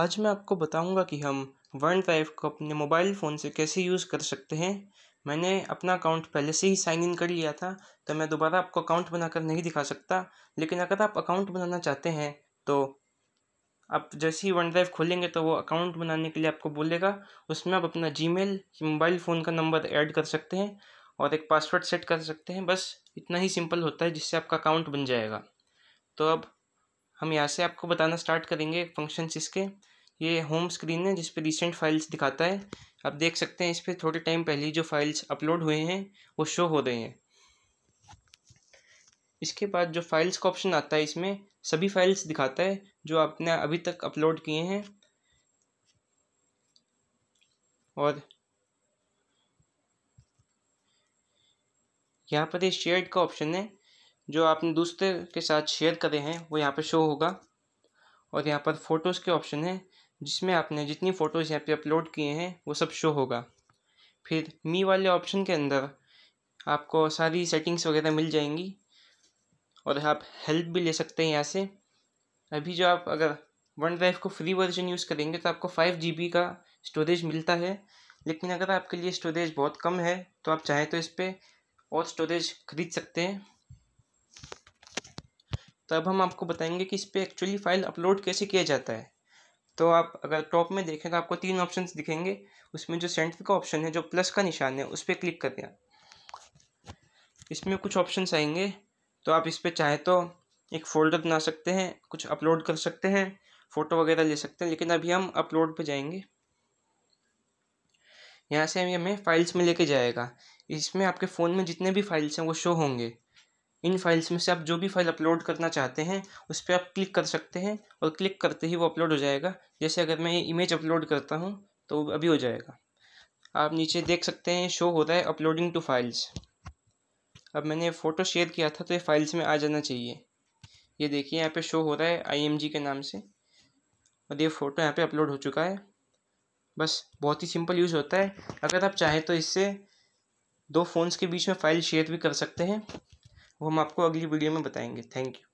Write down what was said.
आज मैं आपको बताऊंगा कि हम वन ड्राइव को अपने मोबाइल फ़ोन से कैसे यूज़ कर सकते हैं मैंने अपना अकाउंट पहले से ही साइन इन कर लिया था तो मैं दोबारा आपको अकाउंट बनाकर नहीं दिखा सकता लेकिन अगर आप अकाउंट बनाना चाहते हैं तो आप जैसे ही वन ड्राइव खोलेंगे तो वो अकाउंट बनाने के लिए आपको बोलेगा उसमें आप अपना जी मेल मोबाइल फ़ोन का नंबर ऐड कर सकते हैं और एक पासवर्ड सेट कर सकते हैं बस इतना ही सिंपल होता है जिससे आपका अकाउंट बन जाएगा तो अब हम यहाँ से आपको बताना स्टार्ट करेंगे फंक्शन इसके ये होम स्क्रीन है जिसपे रिसेंट फाइल्स दिखाता है आप देख सकते हैं इस पर थोड़े टाइम पहले जो फाइल्स अपलोड हुए हैं वो शो हो रहे हैं इसके बाद जो फाइल्स का ऑप्शन आता है इसमें सभी फाइल्स दिखाता है जो आपने अभी तक अपलोड किए हैं और यहाँ पर ये शेयर्ड का ऑप्शन है जो आपने दूसरे के साथ शेयर करे हैं वो यहाँ पर शो होगा और यहाँ पर फ़ोटोज़ के ऑप्शन हैं जिसमें आपने जितनी फ़ोटोज़ यहाँ पे अपलोड किए हैं वो सब शो होगा फिर मी वाले ऑप्शन के अंदर आपको सारी सेटिंग्स वगैरह मिल जाएंगी और आप हेल्प भी ले सकते हैं यहाँ से अभी जो आप अगर वन ड्राइव को फ्री वर्जन यूज़ करेंगे तो आपको फाइव जी का स्टोरेज मिलता है लेकिन अगर आपके लिए स्टोरेज बहुत कम है तो आप चाहें तो इस पर और स्टोरेज ख़रीद सकते हैं तो अब हम आपको बताएंगे कि इस पर एक्चुअली फाइल अपलोड कैसे किया जाता है तो आप अगर टॉप में देखें तो आपको तीन ऑप्शन दिखेंगे उसमें जो सेंटर का ऑप्शन है जो प्लस का निशान है उस पर क्लिक कर दें इसमें कुछ ऑप्शन आएंगे तो आप इस पर चाहे तो एक फ़ोल्डर बना सकते हैं कुछ अपलोड कर सकते हैं फ़ोटो वगैरह ले सकते हैं लेकिन अभी हम अपलोड पर जाएंगे यहाँ से हमें फाइल्स में लेके जाएगा इसमें आपके फ़ोन में जितने भी फाइल्स हैं वो शो होंगे इन फाइल्स में से आप जो भी फाइल अपलोड करना चाहते हैं उस पर आप क्लिक कर सकते हैं और क्लिक करते ही वो अपलोड हो जाएगा जैसे अगर मैं ये इमेज अपलोड करता हूँ तो अभी हो जाएगा आप नीचे देख सकते हैं शो हो रहा है अपलोडिंग टू फाइल्स अब मैंने फ़ोटो शेयर किया था तो ये फाइल्स में आ जाना चाहिए ये देखिए यहाँ पे शो हो रहा है आई के नाम से और ये फ़ोटो यहाँ पे अपलोड हो चुका है बस बहुत ही सिंपल यूज़ होता है अगर आप चाहें तो इससे दो फ़ोन्स के बीच में फ़ाइल शेयर भी कर सकते हैं वो हम आपको अगली वीडियो में बताएंगे थैंक यू